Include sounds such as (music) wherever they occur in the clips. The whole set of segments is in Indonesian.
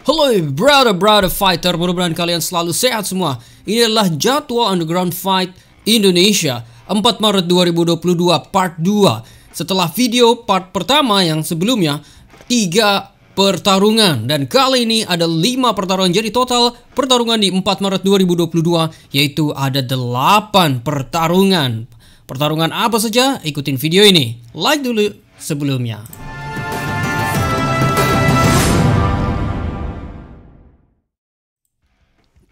Halo brother brother fighter, mudah-mudahan kalian selalu sehat semua. Ini adalah jadwal Underground Fight Indonesia 4 Maret 2022 part 2 Setelah video part pertama yang sebelumnya 3 pertarungan Dan kali ini ada 5 pertarungan Jadi total pertarungan di 4 Maret 2022 Yaitu ada 8 pertarungan Pertarungan apa saja? Ikutin video ini Like dulu sebelumnya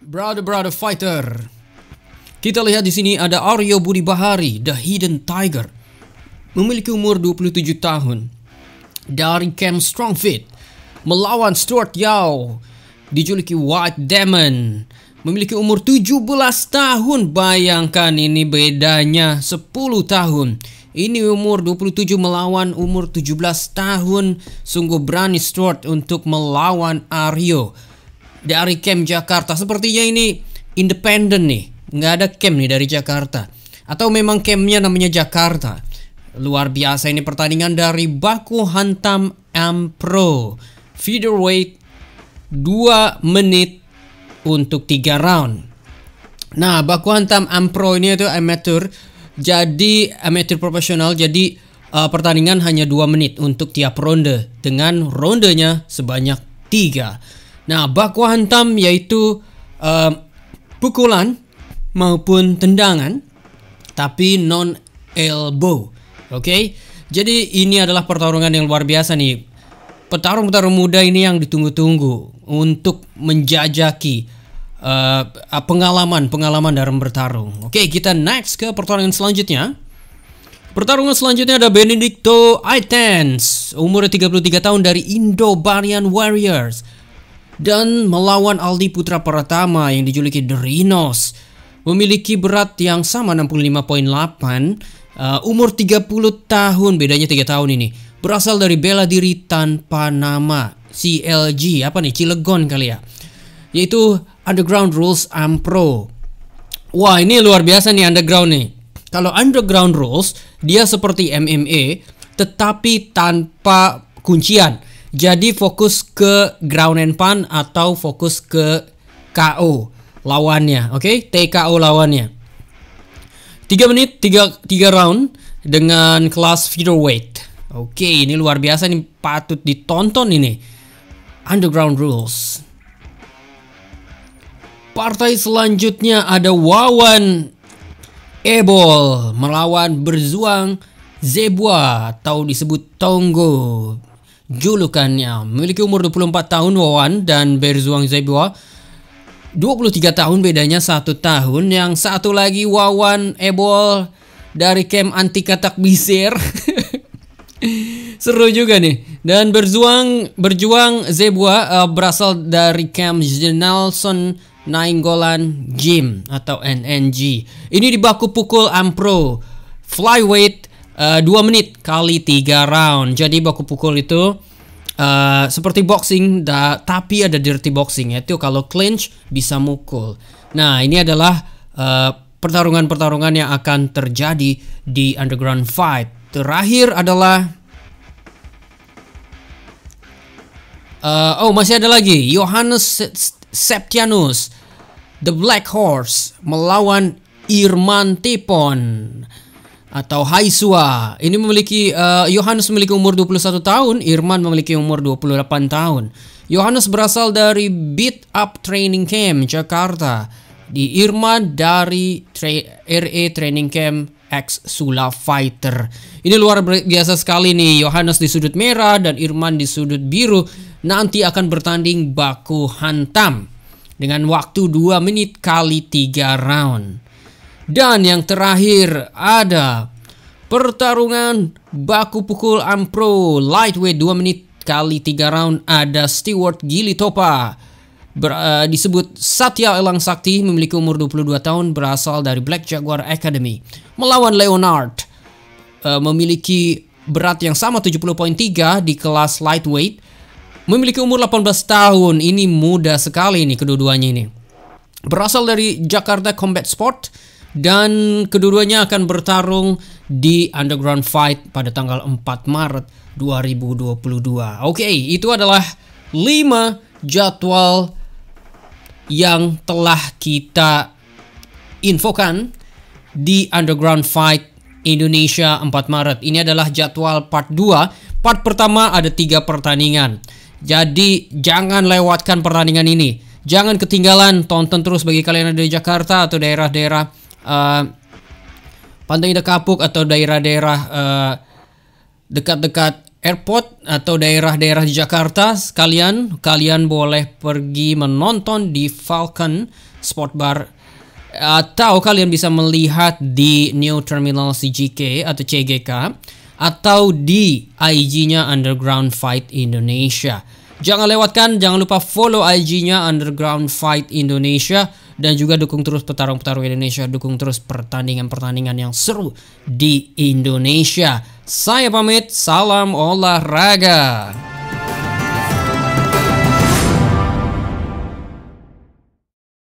Brother Brother Fighter. Kita lihat di sini ada Aryo Budi Bahari, The Hidden Tiger. Memiliki umur 27 tahun. Dari camp Strongfit. Melawan Stuart Yao. Dijuluki White Demon. Memiliki umur 17 tahun. Bayangkan ini bedanya 10 tahun. Ini umur 27 melawan umur 17 tahun. Sungguh berani Stuart untuk melawan Aryo dari camp Jakarta. Sepertinya ini independen nih, nggak ada camp nih dari Jakarta. Atau memang campnya namanya Jakarta. Luar biasa ini pertandingan dari Baku Hantam Ampro. featherweight dua menit untuk tiga round. Nah, Baku Hantam Ampro ini itu amateur Jadi amateur profesional, jadi uh, pertandingan hanya 2 menit untuk tiap ronde dengan rondenya sebanyak 3. Nah, bakwa hantam yaitu uh, pukulan maupun tendangan tapi non elbow. Oke. Okay? Jadi ini adalah pertarungan yang luar biasa nih. Petarung-petarung muda ini yang ditunggu-tunggu untuk menjajaki pengalaman-pengalaman uh, dalam bertarung. Oke, okay, kita next ke pertarungan selanjutnya. Pertarungan selanjutnya ada Benedicto Aitens, umur 33 tahun dari Indo Barian Warriors dan melawan Aldi Putra Pratama yang dijuluki The Rhinos. Memiliki berat yang sama 65.8, uh, umur 30 tahun, bedanya 3 tahun ini. Berasal dari bela diri tanpa nama, CLG, apa nih, Cilegon kali ya. Yaitu Underground Rules Ampro. Wah, ini luar biasa nih underground nih. Kalau underground rules, dia seperti MMA tetapi tanpa kuncian. Jadi fokus ke ground and pound atau fokus ke KO lawannya, oke? Okay? TKO lawannya. 3 menit 3 3 round dengan kelas featherweight. Oke, okay, ini luar biasa ini patut ditonton ini. Underground Rules. Partai selanjutnya ada Wawan Ebol melawan berjuang Zebua atau disebut Tonggo julukannya. Memiliki umur 24 tahun Wawan dan Berzuang Zebua 23 tahun bedanya satu tahun. Yang satu lagi Wawan Ebol dari camp anti katak bisir. (laughs) Seru juga nih. Dan berjuang berjuang Zebua uh, eh, berasal dari camp Nelson Nainggolan Gym atau NNG. Ini dibaku pukul Ampro flyweight 2 eh, menit kali 3 round. Jadi baku pukul itu uh, seperti boxing da, tapi ada dirty boxing yaitu kalau clinch bisa mukul. Nah, ini adalah eh, pertarungan-pertarungan uh, yang akan terjadi di underground fight. Terakhir adalah Uh, oh masih ada lagi Johannes Septianus The Black Horse melawan Irman Tipon atau Haisua. Ini memiliki eh, Yohanes uh, memiliki umur 21 tahun, Irman memiliki umur 28 tahun. Yohanes berasal dari Beat Up Training Camp Jakarta. Di Irman dari tra RE Training Camp X Sula Fighter. Ini luar biasa sekali nih. Yohanes di sudut merah dan Irman di sudut biru nanti akan bertanding baku hantam dengan waktu 2 menit kali 3 round. Dan yang terakhir ada pertarungan baku pukul Ampro lightweight 2 menit kali 3 round ada Stewart Gili Topa. Ber, uh, disebut Satya Elang Sakti memiliki umur 22 tahun berasal dari Black Jaguar Academy melawan Leonard uh, memiliki berat yang sama 70.3 di kelas lightweight memiliki umur 18 tahun ini muda sekali nih kedua-duanya ini berasal dari Jakarta Combat Sport dan keduanya akan bertarung di Underground Fight pada tanggal 4 Maret 2022. Oke, okay, itu adalah 5 jadwal yang telah kita infokan di Underground Fight Indonesia 4 Maret. Ini adalah jadwal part 2. Part pertama ada 3 pertandingan. Jadi jangan lewatkan pertandingan ini. Jangan ketinggalan, tonton terus bagi kalian yang ada di Jakarta atau daerah-daerah Eh, Pantai Indah Kapuk atau daerah-daerah dekat eh, dekat-dekat airport atau daerah-daerah di Jakarta sekalian kalian boleh pergi menonton di Falcon Sport Bar atau kalian bisa melihat di New Terminal CGK atau CGK atau di IG-nya Underground Fight Indonesia. Jangan lewatkan, jangan lupa follow IG-nya Underground Fight Indonesia dan juga dukung terus petarung-petarung Indonesia, dukung terus pertandingan-pertandingan yang seru di Indonesia. Saya pamit, salam olahraga.